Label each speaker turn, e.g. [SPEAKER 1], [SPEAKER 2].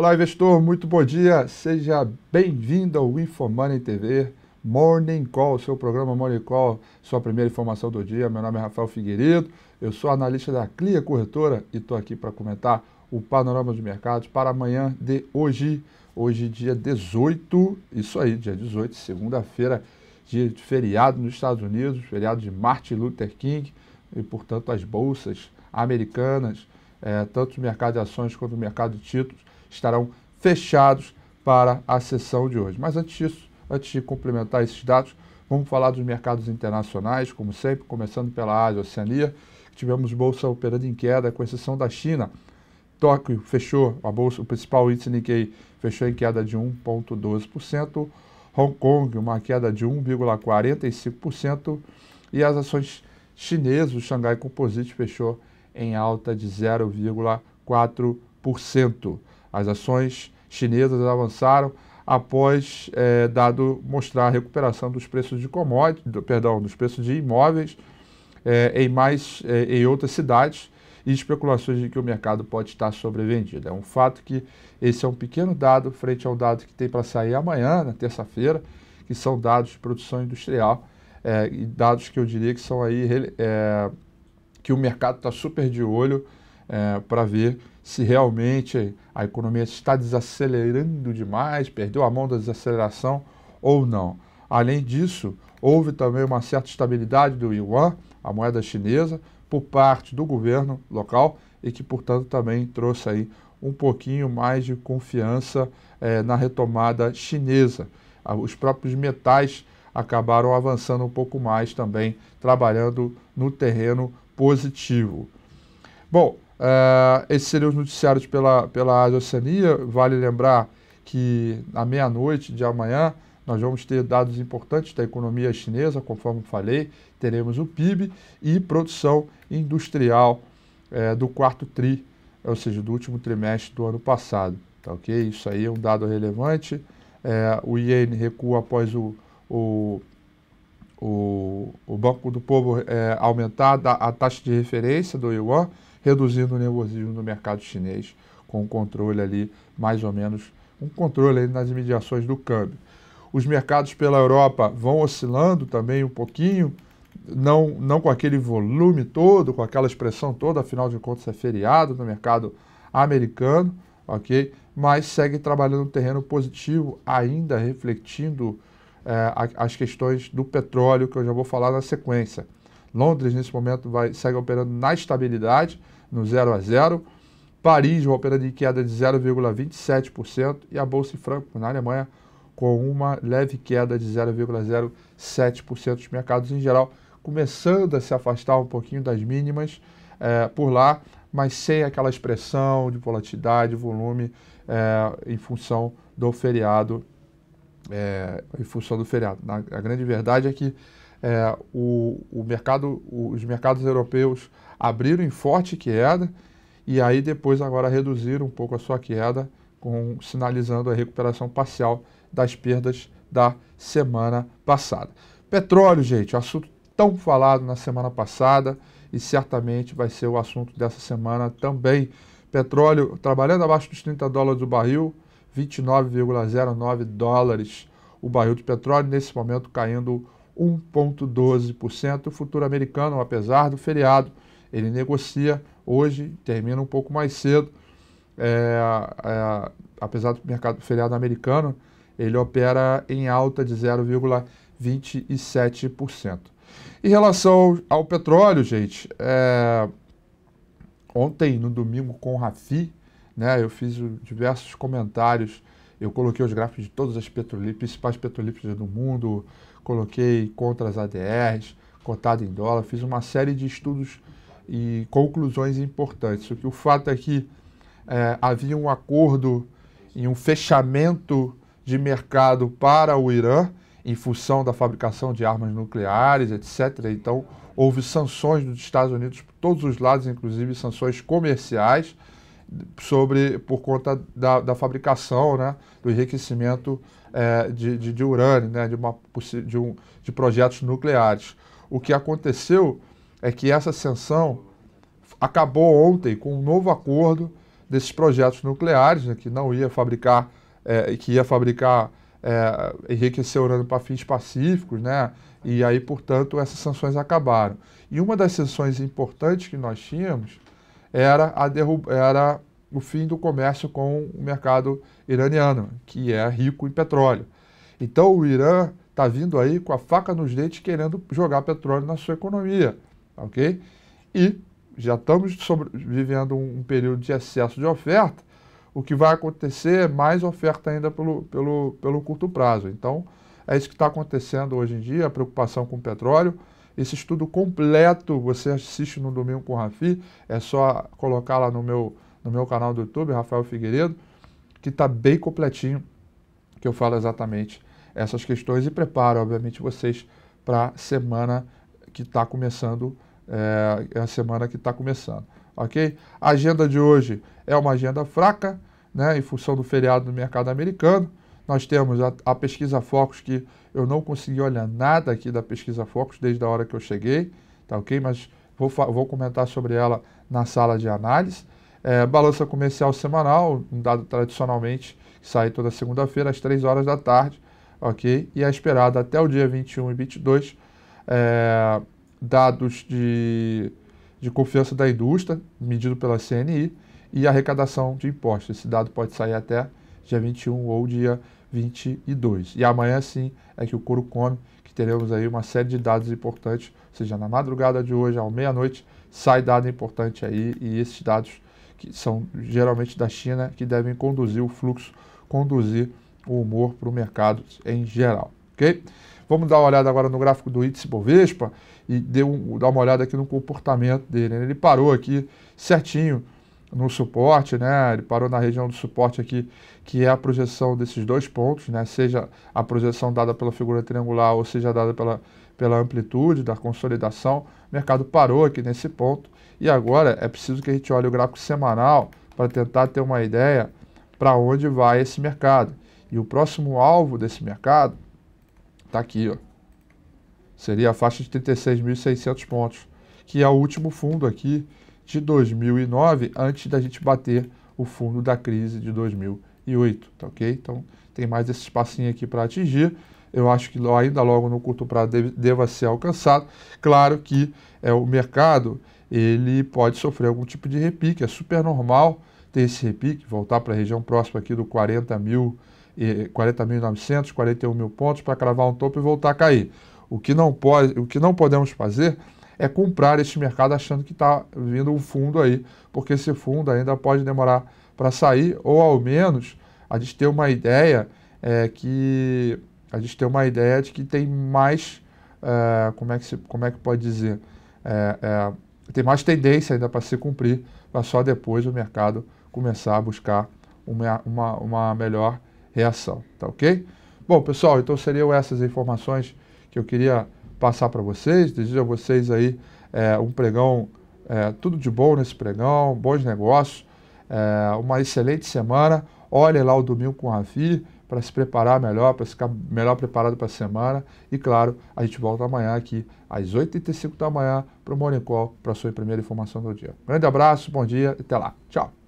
[SPEAKER 1] Olá, investidor, muito bom dia. Seja bem-vindo ao Infomoney TV Morning Call, seu programa Morning Call, sua primeira informação do dia. Meu nome é Rafael Figueiredo, eu sou analista da Clia Corretora e estou aqui para comentar o panorama de mercados para amanhã de hoje. Hoje, dia 18, isso aí, dia 18, segunda-feira, dia de feriado nos Estados Unidos, feriado de Martin Luther King, e portanto as bolsas americanas, eh, tanto o mercado de ações quanto o mercado de títulos, estarão fechados para a sessão de hoje. Mas antes disso, antes de complementar esses dados, vamos falar dos mercados internacionais, como sempre, começando pela Ásia, Oceania. Tivemos bolsa operando em queda, com exceção da China. Tóquio fechou, a bolsa, o principal índice Nikkei fechou em queda de 1,12%. Hong Kong, uma queda de 1,45%. E as ações chinesas, o Xangai Composite, fechou em alta de 0,4%. As ações chinesas avançaram após é, dado mostrar a recuperação dos preços de commodities, do, perdão, dos preços de imóveis é, em mais é, em outras cidades e especulações de que o mercado pode estar sobrevendido. É um fato que esse é um pequeno dado frente ao dado que tem para sair amanhã, na terça-feira, que são dados de produção industrial é, e dados que eu diria que são aí é, que o mercado está super de olho é, para ver se realmente a economia está desacelerando demais, perdeu a mão da desaceleração ou não. Além disso, houve também uma certa estabilidade do yuan, a moeda chinesa, por parte do governo local e que, portanto, também trouxe aí um pouquinho mais de confiança é, na retomada chinesa. Os próprios metais acabaram avançando um pouco mais também, trabalhando no terreno positivo. Bom, Uh, esses seriam os noticiários pela, pela Ásia Oceania. Vale lembrar que na meia-noite de amanhã nós vamos ter dados importantes da economia chinesa, conforme falei. Teremos o PIB e produção industrial é, do quarto TRI, ou seja, do último trimestre do ano passado. Tá ok? Isso aí é um dado relevante. É, o ien recua após o, o o, o, Banco do Povo é, aumentar a taxa de referência do Yuan reduzindo o nervosismo do mercado chinês, com um controle ali, mais ou menos, um controle nas imediações do câmbio. Os mercados pela Europa vão oscilando também um pouquinho, não, não com aquele volume todo, com aquela expressão toda, afinal de contas é feriado no mercado americano, ok? Mas segue trabalhando no terreno positivo, ainda refletindo eh, as questões do petróleo, que eu já vou falar na sequência. Londres, nesse momento, vai, segue operando na estabilidade, no 0 a 0. Paris operando em queda de 0,27% e a Bolsa em na Alemanha, com uma leve queda de 0,07%. Os mercados em geral começando a se afastar um pouquinho das mínimas é, por lá, mas sem aquela expressão de volatilidade, volume é, em função do feriado. É, em função do feriado. Na, a grande verdade é que é, o, o mercado, os mercados europeus abriram em forte queda e aí depois agora reduziram um pouco a sua queda, com, sinalizando a recuperação parcial das perdas da semana passada. Petróleo, gente, assunto tão falado na semana passada e certamente vai ser o assunto dessa semana também. Petróleo trabalhando abaixo dos 30 dólares o barril, 29,09 dólares o barril de petróleo, nesse momento caindo 1,12%. O futuro americano, apesar do feriado, ele negocia hoje, termina um pouco mais cedo. É, é, apesar do mercado feriado americano, ele opera em alta de 0,27%. Em relação ao, petróleo, gente, é, ontem, no domingo, com o Rafi, né, eu fiz diversos comentários, eu coloquei os gráficos de todas as petrolíferas, principais petrolíferas do mundo, coloquei contra as ADRs, cotado em dólar, fiz uma série de estudos e conclusões importantes. O que o fato é que é, havia um acordo e um fechamento de mercado para o Irã em função da fabricação de armas nucleares, etc. Então houve sanções dos Estados Unidos por todos os lados, inclusive sanções comerciais sobre por conta da, da fabricação, né, do enriquecimento é, de, de, de, urânio, né, de, uma, de, um, de projetos nucleares. O que aconteceu é que essa ascensão acabou ontem com um novo acordo desses projetos nucleares, né, que não ia fabricar, é, que ia fabricar, é, enriquecer urânio para fins pacíficos, né, e aí, portanto, essas sanções acabaram. E uma das sanções importantes que nós tínhamos era, a derrub... era o fim do comércio com o mercado iraniano, que é rico em petróleo. Então o Irã está vindo aí com a faca nos dentes querendo jogar petróleo na sua economia, ok? E já estamos sobre... vivendo um período de excesso de oferta, o que vai acontecer é mais oferta ainda pelo, pelo, pelo curto prazo. Então, é isso que está acontecendo hoje em dia, a preocupação com o petróleo. Esse estudo completo você assiste no domingo com o Rafi. É só colocar lá no meu, no meu canal do YouTube, Rafael Figueiredo, que está bem completinho, que eu falo exatamente essas questões e preparo, obviamente, vocês para a semana que está começando. Eh, é, a semana que está começando, ok? A agenda de hoje é uma agenda fraca, né, em função do feriado do mercado americano. Nós temos a, a pesquisa Focus, que eu não consegui olhar nada aqui da pesquisa Focus desde a hora que eu cheguei, tá ok? Mas vou, vou comentar sobre ela na sala de análise. É, balança comercial semanal, um dado tradicionalmente que sai toda segunda-feira às 3 horas da tarde, ok? E é esperado até o dia 21 e 22 é, dados de, de confiança da indústria, medido pela CNI, e arrecadação de impostos. Esse dado pode sair até dia 21 ou dia 22. 22. E amanhã sim é que o couro come, que teremos aí uma série de dados importantes, ou seja, na madrugada de hoje, ao meia-noite, sai dado importante aí, e esses dados que são geralmente da China, que devem conduzir o fluxo, conduzir o humor para o mercado em geral, ok? Vamos dar uma olhada agora no gráfico do índice Bovespa e deu, dar uma olhada aqui no comportamento dele. Né? Ele parou aqui certinho no suporte, né? Ele parou na região do suporte aqui, que é a projeção desses dois pontos, né? Seja a projeção dada pela figura triangular ou seja dada pela, pela amplitude da consolidação. O mercado parou aqui nesse ponto e agora é preciso que a gente olhe o gráfico semanal para tentar ter uma ideia para onde vai esse mercado. E o próximo alvo desse mercado está aqui, ó. Seria a faixa de 36.600 pontos, que é o último fundo aqui de 2009, antes da gente bater o fundo da crise de 2008, tá ok? Então, tem mais esse espacinho aqui para atingir. Eu acho que ainda logo no curto prazo deva ser alcançado. Claro que é o mercado ele pode sofrer algum tipo de repique. É super normal ter esse repique, voltar para a região próxima aqui do 40 mil, eh, 40.900, 41 mil pontos para cravar um topo e voltar a cair. O que não pode, o que não podemos fazer é comprar este mercado achando que está vindo um fundo aí, porque esse fundo ainda pode demorar para sair, ou ao menos a gente ter uma ideia é, que a gente tem uma ideia de que tem mais, é, como, é que se, como é que pode dizer, é, é tem mais tendência ainda para se cumprir, para só depois o mercado começar a buscar uma, uma, uma melhor reação, tá ok? Bom, pessoal, então seriam essas informações que eu queria passar para vocês. Desejo a vocês aí é, um pregão, é, tudo de bom nesse pregão, bons negócios, é, uma excelente semana. Olhem lá o domingo com o Rafi para se preparar melhor, para ficar melhor preparado para a semana. E claro, a gente volta amanhã aqui às 8h35 da manhã para o Morning Call para a sua primeira informação do dia. Grande abraço, bom dia e até lá. Tchau.